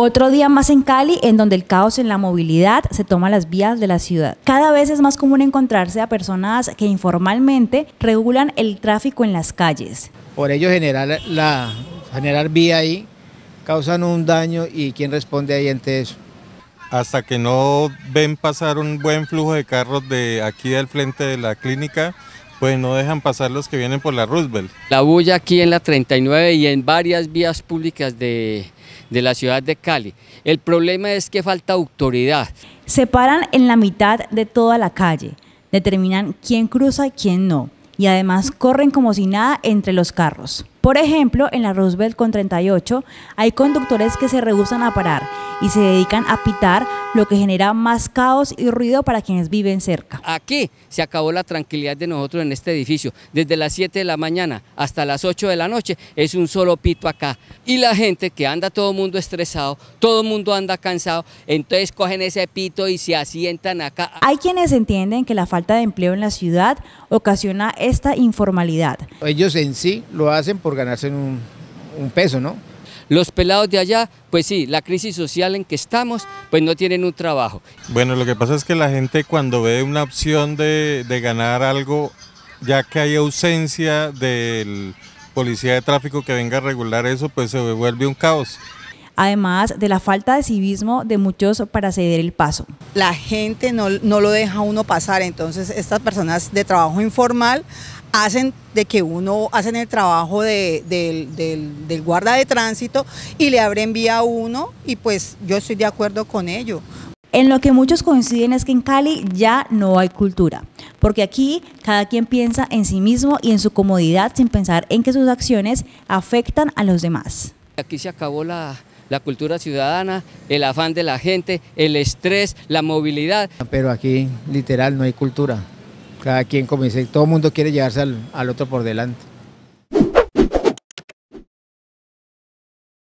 Otro día más en Cali, en donde el caos en la movilidad se toma las vías de la ciudad. Cada vez es más común encontrarse a personas que informalmente regulan el tráfico en las calles. Por ello generar, la, generar vía ahí, causan un daño y ¿quién responde ahí ante eso? Hasta que no ven pasar un buen flujo de carros de aquí del frente de la clínica, pues no dejan pasar los que vienen por la Roosevelt. La bulla aquí en la 39 y en varias vías públicas de, de la ciudad de Cali. El problema es que falta autoridad. Se paran en la mitad de toda la calle, determinan quién cruza y quién no, y además corren como si nada entre los carros. Por ejemplo, en la Roosevelt con 38 hay conductores que se rehusan a parar y se dedican a pitar, lo que genera más caos y ruido para quienes viven cerca. Aquí se acabó la tranquilidad de nosotros en este edificio. Desde las 7 de la mañana hasta las 8 de la noche es un solo pito acá. Y la gente que anda todo mundo estresado, todo el mundo anda cansado, entonces cogen ese pito y se asientan acá. Hay quienes entienden que la falta de empleo en la ciudad ocasiona esta informalidad. Ellos en sí lo hacen porque ganarse un, peso, ¿no? Los pelados de allá, pues sí, la crisis social en que estamos, pues no tienen un trabajo. Bueno, lo que pasa es que la gente cuando ve una opción de, ganar algo, ya que hay ausencia del policía de tráfico que venga a regular eso, pues se vuelve un caos. Además de la falta de civismo de muchos para ceder el paso. La gente no, no lo deja uno pasar, entonces estas personas de trabajo informal hacen de que uno, hacen el trabajo del, guarda de tránsito y le abren vía a uno y pues yo estoy de acuerdo con ello. En lo que muchos coinciden es que en Cali ya no hay cultura, porque aquí cada quien piensa en sí mismo y en su comodidad sin pensar en que sus acciones afectan a los demás. Aquí se acabó la cultura ciudadana, el afán de la gente, el estrés, la movilidad. Pero aquí literal no hay cultura. Cada quien, comienza, todo el mundo quiere llevarse al otro por delante.